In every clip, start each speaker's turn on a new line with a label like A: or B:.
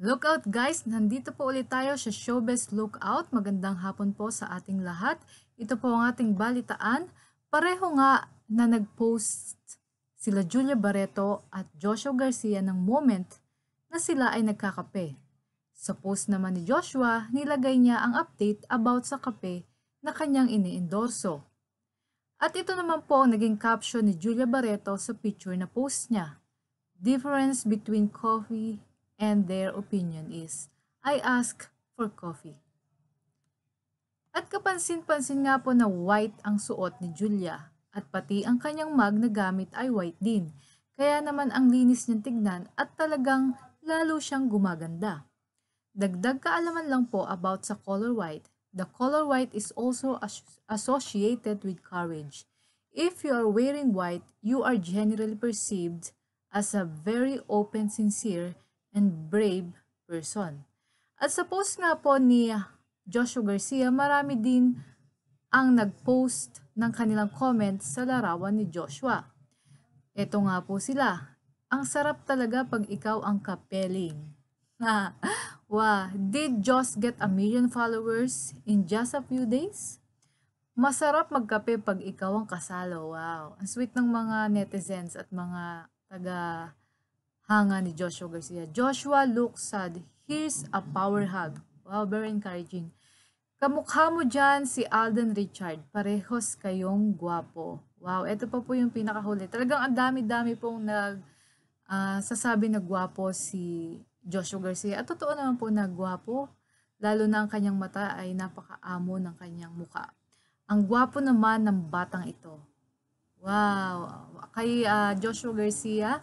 A: Lookout guys! Nandito po ulit tayo sa Showbiz Lookout. Magandang hapon po sa ating lahat. Ito po ang ating balitaan. Pareho nga na nag-post sila Julia Barreto at Joshua Garcia ng moment na sila ay nagkakape. Sa post naman ni Joshua, nilagay niya ang update about sa kape na kanyang iniendorso. At ito naman po ang naging caption ni Julia Barreto sa picture na post niya. Difference between coffee and their opinion is, I ask for coffee. At kapansin-pansin nga po na white ang suot ni Julia at pati ang kanyang mag na gamit ay white din. Kaya naman ang linis niyang tignan at talagang lalo siyang gumaganda. Dagdag kaalaman lang po about sa color white. The color white is also associated with courage. If you are wearing white, you are generally perceived as a very open, sincere, and brave person. At sa post nga po ni Joshua Garcia, marami din ang nag-post ng kanilang comments sa larawan ni Joshua. Ito nga po sila. Ang sarap talaga pag ikaw ang kapeling. Ah, wow, did Josh get a million followers in just a few days? Masarap magkape pag ikaw ang kasalo. Wow, ang sweet ng mga netizens at mga taga hanga ni Joshua Garcia. Joshua looks sad. Here's a power hug. Wow, very encouraging. Kamukha mo dyan si Alden Richard. Parehos kayong guwapo. Wow, ito pa po yung pinakahuli. Talagang ang dami-dami pong nag, uh, sasabi na guwapo si Joshua Garcia. At totoo naman po na gwapo. Lalo na ang kanyang mata ay napakaamo ng kanyang muka. Ang guwapo naman ng batang ito. Wow. Kay uh, Joshua Garcia,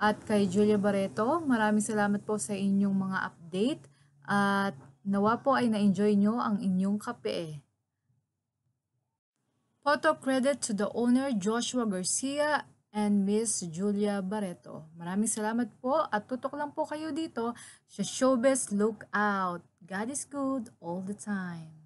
A: at kay Julia Barreto. Maraming salamat po sa inyong mga update at nawa po ay na-enjoy nyo ang inyong kape. Photo credit to the owner Joshua Garcia and Miss Julia Barreto. Maraming salamat po at tutok lang po kayo dito sa Showbiz Lookout. God is good all the time.